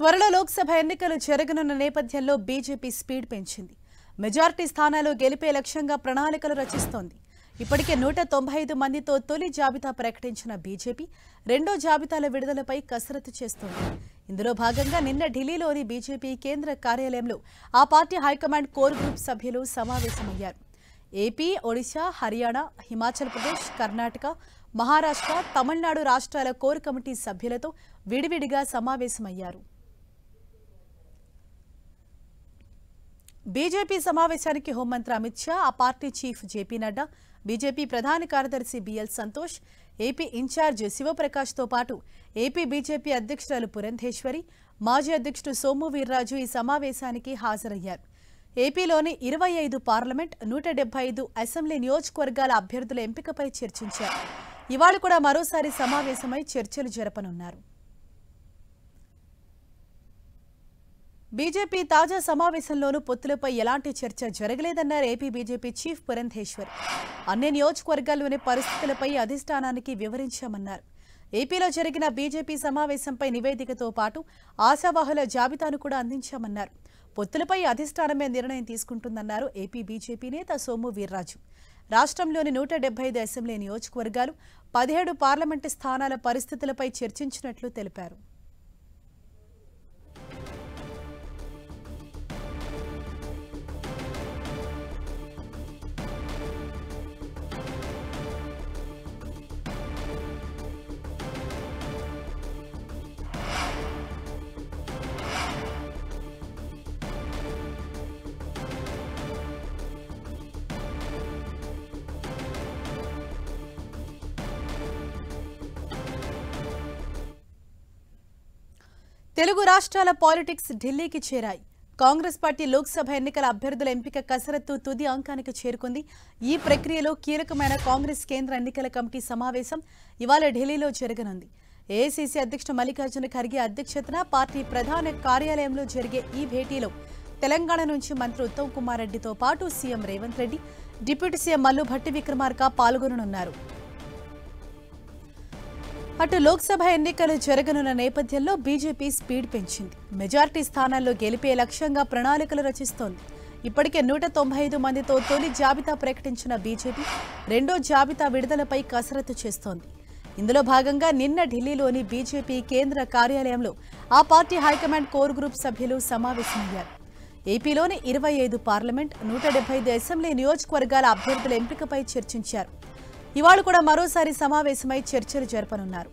త్వరలో లోక్సభ ఎన్నికలు జరగనున్న నేపథ్యంలో బీజేపీ స్పీడ్ పెంచింది మెజార్టీ స్థానాలు గెలిపే లక్ష్యంగా ప్రణాళికలు రచిస్తోంది ఇప్పటికే నూట తొంభై ఐదు మందితో తొలి జాబితా ప్రకటించిన బీజేపీ రెండో జాబితాల విడుదలపై కసరత్తు చేస్తోంది ఇందులో భాగంగా నిన్న ఢిల్లీలోని బీజేపీ కేంద్ర కార్యాలయంలో ఆ పార్టీ హైకమాండ్ కోర్ గ్రూప్ సభ్యులు సమావేశమయ్యారు ఏపీ ఒడిశా హర్యానా హిమాచల్ ప్రదేశ్ కర్ణాటక మహారాష్ట్ర తమిళనాడు రాష్ట్రాల కోర్ కమిటీ సభ్యులతో విడివిడిగా సమావేశమయ్యారు బీజేపీ సమావేశానికి హోంమంత్రి అమిత్ షా ఆ party chief JP Nadda BJP ప్రధాన కార్యదర్శి బిఎల్ సంతోష్ ఏపీ ఇన్ఛార్జ్ శివప్రకాష్తో పాటు ఏపీ బీజేపీ అధ్యక్షురాలు పురంధేశ్వరి మాజీ అధ్యక్షుడు సోము వీర్రాజు ఈ సమావేశానికి హాజరయ్యారు ఏపీలోని ఇరవై ఐదు పార్లమెంట్ నూట డెబ్బై ఐదు అసెంబ్లీ నియోజకవర్గాల అభ్యర్థుల ఎంపికపై చర్చించారు ఇవాళ కూడా మరోసారి సమావేశమై చర్చలు జరపనున్నారు బీజేపీ తాజా సమావేశంలోనూ పొత్తులపై ఎలాంటి చర్చ జరగలేదన్నారు ఏపీ బీజేపీ చీఫ్ పురంధేశ్వర్ అన్ని నియోజకవర్గాల్లోని పరిస్థితులపై అధిష్టానానికి వివరించామన్నారు ఏపీలో జరిగిన బీజేపీ సమావేశంపై నివేదికతో పాటు ఆశావాహుల జాబితాను కూడా అందించామన్నారు పొత్తులపై అధిష్టానమే నిర్ణయం తీసుకుంటుందన్నారు ఏపీ బీజేపీ నేత సోము వీర్రాజు రాష్ట్రంలోని నూట డెబ్బై ఐదు అసెంబ్లీ నియోజకవర్గాలు పదిహేడు పార్లమెంటు స్థానాల పరిస్థితులపై చర్చించినట్లు తెలిపారు తెలుగు రాష్ట్రాల పాలిటిక్స్ ఢిల్లీకి చేరాయి కాంగ్రెస్ పార్టీ లోక్సభ ఎన్నికల అభ్యర్థుల ఎంపిక కసరత్తు తుది అంకానికి చేరుకుంది ఈ ప్రక్రియలో కీలకమైన కాంగ్రెస్ కేంద్ర ఎన్నికల కమిటీ సమావేశం ఇవాళ ఢిల్లీలో జరగనుంది ఏఐసీసీ అధ్యక్షుడు మల్లికార్జున ఖర్గే అధ్యక్షతన పార్టీ ప్రధాన కార్యాలయంలో జరిగే ఈ భేటీలో తెలంగాణ నుంచి మంత్రి ఉత్తమ్ కుమార్ రెడ్డితో పాటు CM Revanth Reddy deputy CM Mallu Bhatti Vikramarka పాల్గొననున్నారు అటు లోక్సభ ఎన్నికలు జరగనున్న నేపథ్యంలో బీజేపీ స్పీడ్ పెంచింది మెజార్టీ స్థానాల్లో గెలిపే లక్ష్యంగా ప్రణాళికలు రచిస్తోంది ఇప్పటికే నూట తొంభై ఐదు మందితో తొలి జాబితా ప్రకటించిన బీజేపీ రెండో జాబితా విడుదలపై కసరత్తు చేస్తోంది ఇందులో భాగంగా నిన్న ఢిల్లీలోని బీజేపీ కేంద్ర కార్యాలయంలో ఆ పార్టీ హైకమాండ్ కోర్ గ్రూప్ సభ్యులు సమావేశమయ్యారు ఏపీలోని ఇరవై ఐదు పార్లమెంట్ నూట డెబ్బై ఐదు అసెంబ్లీ నియోజకవర్గాల అభ్యర్థుల ఎంపికపై చర్చించారు ఇవాళ కూడా మరోసారి సమావేశమై చర్చలు జరపనున్నారు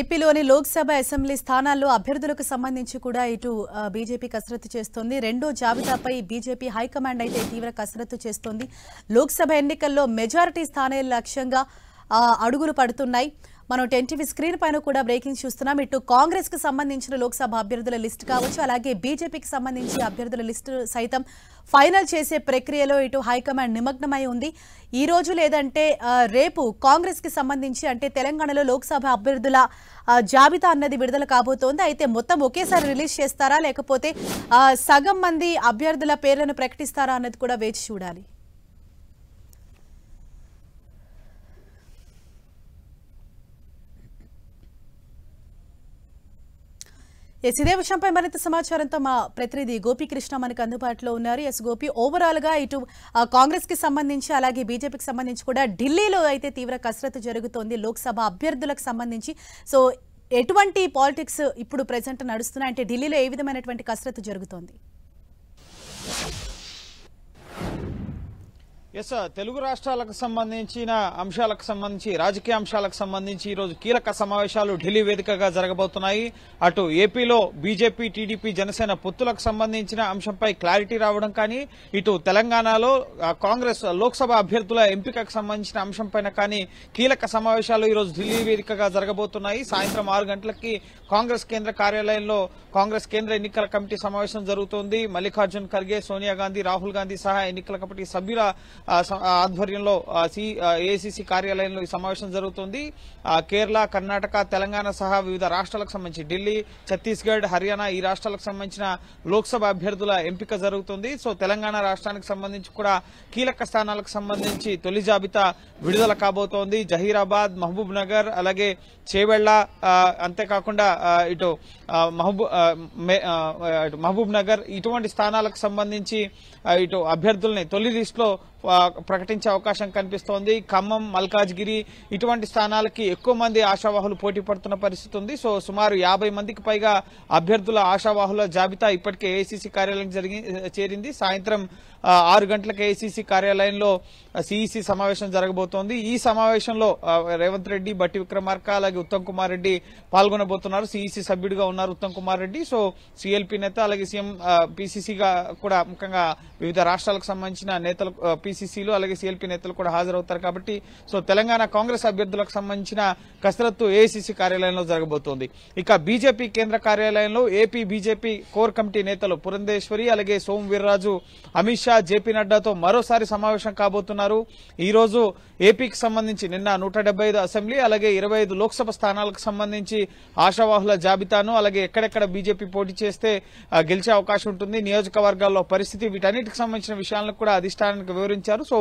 ఏపీలోని లోక్సభ అసెంబ్లీ స్థానాల్లో అభ్యర్థులకు సంబంధించి కూడా ఇటు బీజేపీ కసరత్తు చేస్తోంది రెండో జాబితాపై బీజేపీ హైకమాండ్ అయితే తీవ్ర కసరత్తు చేస్తోంది లోక్సభ ఎన్నికల్లో మెజారిటీ స్థానాల లక్ష్యంగా అడుగులు పడుతున్నాయి మనం టెన్ టీవీ స్క్రీన్ పైన కూడా బ్రేకింగ్ చూస్తున్నాం ఇటు కాంగ్రెస్ కి సంబంధించిన లోక్సభ అభ్యర్థుల లిస్ట్ కావచ్చు అలాగే బీజేపీకి సంబంధించి అభ్యర్థుల లిస్టు సైతం ఫైనల్ చేసే ప్రక్రియలో ఇటు హైకమాండ్ నిమగ్నమై ఉంది ఈ రోజు లేదంటే రేపు కాంగ్రెస్ కి సంబంధించి అంటే తెలంగాణలో లోక్సభ అభ్యర్థుల జాబితా అన్నది విడుదల కాబోతోంది అయితే మొత్తం ఒకేసారి రిలీజ్ చేస్తారా లేకపోతే సగం మంది అభ్యర్థుల పేర్లను ప్రకటిస్తారా అన్నది కూడా వేచి చూడాలి ఎస్ ఇదే విషయంపై మరింత సమాచారంతో మా ప్రతినిధి గోపీకృష్ణ మనకు అందుబాటులో ఉన్నారు ఎస్ గోపి ఓవరాల్ గా ఇటు కాంగ్రెస్ కి సంబంధించి అలాగే బీజేపీకి సంబంధించి కూడా ఢిల్లీలో అయితే తీవ్ర కసరత్తు జరుగుతోంది లోక్సభ అభ్యర్థులకు సంబంధించి సో ఎటువంటి పాలిటిక్స్ ఇప్పుడు ప్రజెంట్ నడుస్తున్నాయి అంటే ఢిల్లీలో ఏ విధమైనటువంటి కసరత్తు జరుగుతోంది ఎస్ తెలుగు రాష్ట్రాలకు సంబంధించిన అంశాలకు సంబంధించి రాజకీయ అంశాలకు సంబంధించి ఈరోజు కీలక సమావేశాలు ఢిల్లీ వేదికగా జరగబోతున్నాయి అటు ఏపీలో బీజేపీ టీడీపీ జనసేన పొత్తులకు సంబంధించిన అంశంపై క్లారిటీ రావడం కానీ ఇటు తెలంగాణలో కాంగ్రెస్ లోక్సభ అభ్యర్థుల ఎంపికకు సంబంధించిన అంశంపైన కానీ కీలక సమావేశాలు ఈరోజు ఢిల్లీ వేదికగా జరగబోతున్నాయి సాయంత్రం ఆరు గంటలకి కాంగ్రెస్ కేంద్ర కార్యాలయంలో కాంగ్రెస్ కేంద్ర ఎన్నికల కమిటీ సమావేశం జరుగుతోంది మల్లికార్జున్ ఖర్గే సోనియా గాంధీ రాహుల్ గాంధీ సహా ఎన్నికల కమిటీ సభ్యుల ఆధ్వర్యంలో సి కార్యాలయంలో ఈ సమావేశం జరుగుతుంది కేరళ కర్ణాటక తెలంగాణ సహా వివిధ రాష్ట్రాలకు సంబంధించి ఢిల్లీ ఛత్తీస్గఢ్ హర్యానా ఈ రాష్ట్రాలకు సంబంధించిన లోక్సభ అభ్యర్థుల ఎంపిక జరుగుతుంది సో తెలంగాణ రాష్ట్రానికి సంబంధించి కూడా కీలక స్థానాలకు సంబంధించి తొలి జాబితా విడుదల కాబోతోంది జహీరాబాద్ మహబూబ్ నగర్ అలాగే చేవెళ్ల అంతేకాకుండా ఇటు మహబూబ్ మహబూబ్ నగర్ ఇటువంటి స్థానాలకు సంబంధించి ఇటు అభ్యర్థుల్ని తొలి లిస్టులో ప్రకటించే అవకాశం కనిపిస్తోంది ఖమ్మం మల్కాజ్గిరి ఇటువంటి స్థానాలకి ఎక్కువ మంది ఆశావాహులు పోటీ పడుతున్న పరిస్థితి ఉంది సో సుమారు యాభై మందికి పైగా అభ్యర్థుల ఆశావాహుల జాబితా ఇప్పటికే ఏసీసీ కార్యాలయం జరిగి చేరింది సాయంత్రం ఆరు గంటలకు ఏసీసీ కార్యాలయంలో సిఈసి e సమావేశం జరగబోతోంది ఈ సమావేశంలో రేవంత్ రెడ్డి బట్టి విక్రమార్క అలాగే ఉత్తమ్ కుమార్ రెడ్డి పాల్గొనబోతున్నారు సిఈసీ e సభ్యుడిగా ఉన్నారు ఉత్తమ్ కుమార్ రెడ్డి సో సిఎల్పి నేత అలాగే సీఎం పిసిసిగా కూడా ముఖ్యంగా వివిధ రాష్ట్రాలకు సంబంధించిన నేతలు పిసిసిలు అలాగే సిఎల్పి నేతలు కూడా హాజరవుతారు కాబట్టి సో తెలంగాణ కాంగ్రెస్ అభ్యర్థులకు సంబంధించిన కసరత్తు ఏసీసీ కార్యాలయంలో జరగబోతోంది ఇక బీజేపీ కేంద్ర కార్యాలయంలో ఏపీ బీజేపీ కోర్ కమిటీ నేతలు పురంధేశ్వరి అలాగే సోము వీర్రాజు అమిత్ షా షా జేపీ నడ్డాతో మరోసారి సమావేశం కాబోతున్నారు ఈరోజు ఏపీకి సంబంధించి నిన్న నూట అసెంబ్లీ అలాగే ఇరవై లోక్సభ స్థానాలకు సంబంధించి ఆశావాహుల జాబితాను అలాగే ఎక్కడెక్కడ బీజేపీ పోటీ చేస్తే గెలిచే అవకాశం ఉంటుంది నియోజకవర్గాల్లో పరిస్థితి వీటన్నిటికి సంబంధించిన విషయాలను కూడా అధిష్టానానికి వివరించారు సో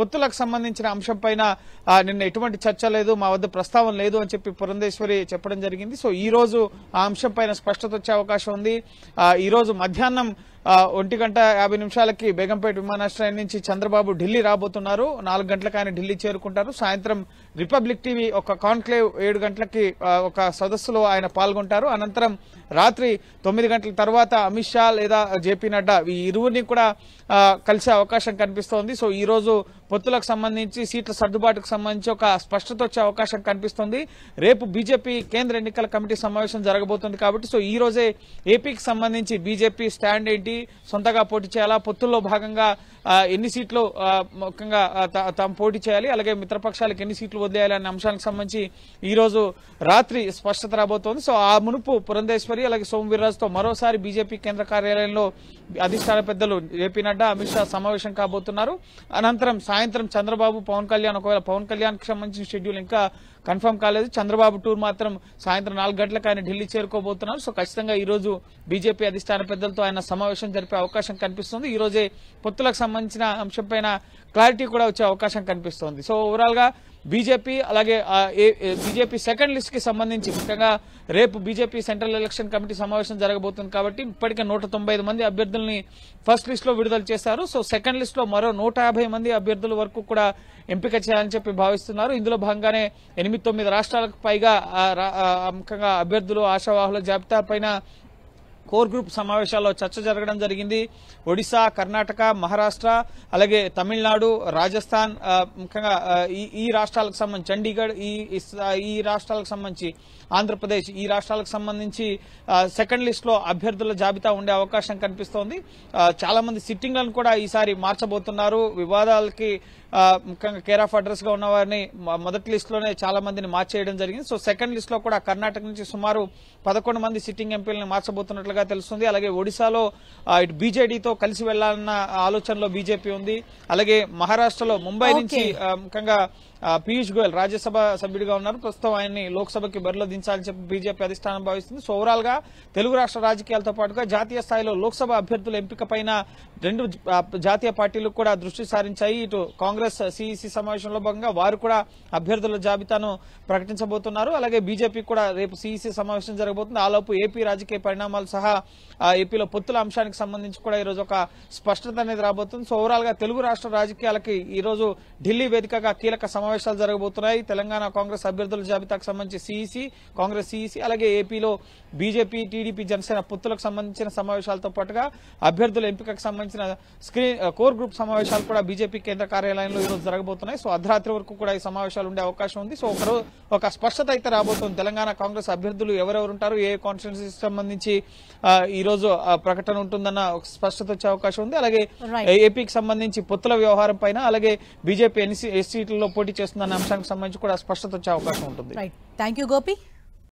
పొత్తులకు సంబంధించిన అంశంపై నిన్న ఎటువంటి చర్చ లేదు మా వద్ద ప్రస్తావన లేదు అని చెప్పి పురంధేశ్వరి చెప్పడం జరిగింది సో ఈ రోజు ఆ అంశం పైన స్పష్టత వచ్చే అవకాశం ఉంది ఈ రోజు మధ్యాహ్నం ఒంటి గంట యాభై నిమిషాలకి బేగంపేట విమానాశ్రయం నుంచి చంద్రబాబు ఢిల్లీ రాబోతున్నారు నాలుగు గంటలకు ఆయన ఢిల్లీ చేరుకుంటారు సాయంత్రం రిపబ్లిక్ టీవీ ఒక కాన్క్లేవ్ ఏడు గంటలకి ఒక సదస్సులో ఆయన పాల్గొంటారు అనంతరం రాత్రి తొమ్మిది గంటల తర్వాత అమిత్ షా లేదా జేపీ నడ్డా ఈ ఇరువురిని కూడా కలిసే అవకాశం కనిపిస్తోంది సో ఈరోజు పొత్తులకు సంబంధించి సీట్ల సర్దుబాటుకు సంబంధించి ఒక స్పష్టత వచ్చే అవకాశం కనిపిస్తుంది రేపు బీజేపీ కేంద్ర ఎన్నికల కమిటీ సమావేశం జరగబోతుంది కాబట్టి సో ఈ రోజే ఏపీకి సంబంధించి బీజేపీ స్టాండ్ ఏంటి సొంతగా పోటీ చేయాలా పొత్తుల్లో భాగంగా ఎన్ని సీట్లు ముఖ్యంగా తాము పోటీ చేయాలి అలాగే మిత్రపక్షాలకు ఎన్ని సీట్లు వదిలేయాలి అనే అంశానికి సంబంధించి ఈ రోజు రాత్రి స్పష్టత రాబోతోంది సో ఆ మునుపు పురంధేశ్వరి అలాగే సోము వీర్రాజుతో మరోసారి బీజేపీ కేంద్ర కార్యాలయంలో అధిష్టాన పెద్దలు ఏపీ నడ్డా అమిత్ షా సమావేశం కాబోతున్నారు అనంతరం సాయంత్రం చంద్రబాబు పవన్ కళ్యాణ్ ఒకవేళ పవన్ కళ్యాణ్కి సంబంధించిన షెడ్యూల్ ఇంకా కన్ఫర్మ్ కాలేదు చంద్రబాబు టూర్ మాత్రం సాయంత్రం నాలుగు గంటలకు ఆయన ఢిల్లీ చేరుకోబోతున్నారు సో ఖచ్చితంగా ఈ రోజు బీజేపీ అధిష్టాన పెద్దలతో ఆయన సమావేశం జరిపే అవకాశం కనిపిస్తుంది ఈ రోజే పొత్తులకు సంబంధించిన అంశంపైన క్లారిటీ కూడా వచ్చే అవకాశం కనిపిస్తోంది సో ఓవరాల్ గా బీజేపీ అలాగే బీజేపీ సెకండ్ లిస్ట్ కి సంబంధించి ముఖ్యంగా రేపు బీజేపీ సెంట్రల్ ఎలక్షన్ కమిటీ సమావేశం జరగబోతుంది కాబట్టి ఇప్పటికే నూట మంది అభ్యర్థుల్ని ఫస్ట్ లిస్ట్ లో విడుదల చేశారు సో సెకండ్ లిస్ట్ లో మరో నూట మంది అభ్యర్థుల వరకు కూడా ఎంపిక చేయాలని చెప్పి భావిస్తున్నారు ఇందులో భాగంగానే ఎనిమిది ఎనిమిది తొమ్మిది రాష్ట్రాలకు పైగా ముఖ్యంగా అభ్యర్థులు ఆశావాహుల జాబితా పైన కోర్ గ్రూప్ సమావేశాల్లో చర్చ జరగడం జరిగింది ఒడిశా కర్ణాటక మహారాష్ట్ర అలాగే తమిళనాడు రాజస్థాన్ ముఖ్యంగా ఈ ఈ రాష్ట్రాలకు సంబంధించి చండీగఢ్ ఈ ఈ రాష్ట్రాలకు సంబంధించి ఆంధ్రప్రదేశ్ ఈ రాష్ట్రాలకు సంబంధించి సెకండ్ లిస్ట్లో అభ్యర్థుల జాబితా ఉండే అవకాశం కనిపిస్తోంది చాలామంది సిట్టింగ్లను కూడా ఈసారి మార్చబోతున్నారు వివాదాలకి ముఖ్యంగా కేర్ ఆఫ్ అడ్రస్గా ఉన్న వారిని మొదటి లిస్టులోనే చాలా మందిని మార్చేయడం జరిగింది సో సెకండ్ లిస్ట్లో కూడా కర్ణాటక నుంచి సుమారు పదకొండు మంది సిట్టింగ్ ఎంపీలను మార్చబోతున్నట్లు ఉన్నట్లుగా తెలుస్తుంది అలాగే ఒడిశాలో ఇటు బీజేడీతో కలిసి వెళ్లాలన్న ఆలోచనలో బీజేపీ ఉంది అలాగే మహారాష్ట్రలో ముంబై నుంచి ముఖ్యంగా పీయూష్ గోయల్ రాజ్యసభ సభ్యుడిగా ఉన్నారు ప్రస్తుతం ఆయన్ని లోక్సభకి బరిలో దించాలని చెప్పి బీజేపీ అధిష్టానం భావిస్తుంది సో ఓవరాల్ గా తెలుగు రాష్ట్ర రాజకీయాలతో పాటుగా జాతీయ స్థాయిలో లోక్సభ అభ్యర్థుల ఎంపికపైన రెండు జాతీయ పార్టీలు కూడా దృష్టి సారించాయి ఇటు కాంగ్రెస్ సిఇసి సమావేశంలో భాగంగా వారు కూడా అభ్యర్థుల జాబితాను ప్రకటించబోతున్నారు అలాగే బీజేపీ కూడా రేపు సిఇసి సమావేశం జరగబోతుంది ఆలోపు ఏపీ రాజకీయ పరిణామాలు సహా ఏపీలో పొత్తుల అంశానికి సంబంధించి కూడా ఈరోజు ఒక స్పష్టత అనేది రాబోతుంది సో ఓవరాల్ గా తెలుగు రాష్ట్ర రాజకీయాలకి ఈరోజు ఢిల్లీ వేదికగా కీలక సమావేశం సమావేశాలు జరగబోతున్నాయి తెలంగాణ కాంగ్రెస్ అభ్యర్థుల జాబితాకు సంబంధించి సీఈసీ కాంగ్రెస్ సీఈసీ అలాగే ఏపీలో బీజేపీ టీడీపీ జనసేన పొత్తులకు సంబంధించిన సమావేశాలతో పాటుగా అభ్యర్థుల ఎంపికకు సంబంధించిన స్క్రీన్ కోర్ గ్రూప్ సమావేశాలు కూడా బీజేపీ కేంద్ర కార్యాలయంలో ఈరోజు జరగబోతున్నాయి సో అర్ధరాత్రి వరకు కూడా ఈ సమావేశాలు ఉండే అవకాశం ఉంది సో ఒకరు ఒక స్పష్టత అయితే రాబోతుంది తెలంగాణ కాంగ్రెస్ అభ్యర్థులు ఎవరెవరు ఉంటారు ఏ కాన్స్టిట్యున్సీకి సంబంధించి ఈరోజు ప్రకటన ఉంటుందన్న ఒక స్పష్టత వచ్చే అవకాశం ఉంది అలాగే ఏపీకి సంబంధించి పొత్తుల వ్యవహారం పైన అలాగే బీజేపీ ఎన్ని సీట్లలో పోటీ అనే అంశానికి సంబంధించి కూడా స్పష్టత వచ్చే అవకాశం ఉంటుంది థ్యాంక్ యూ గోపి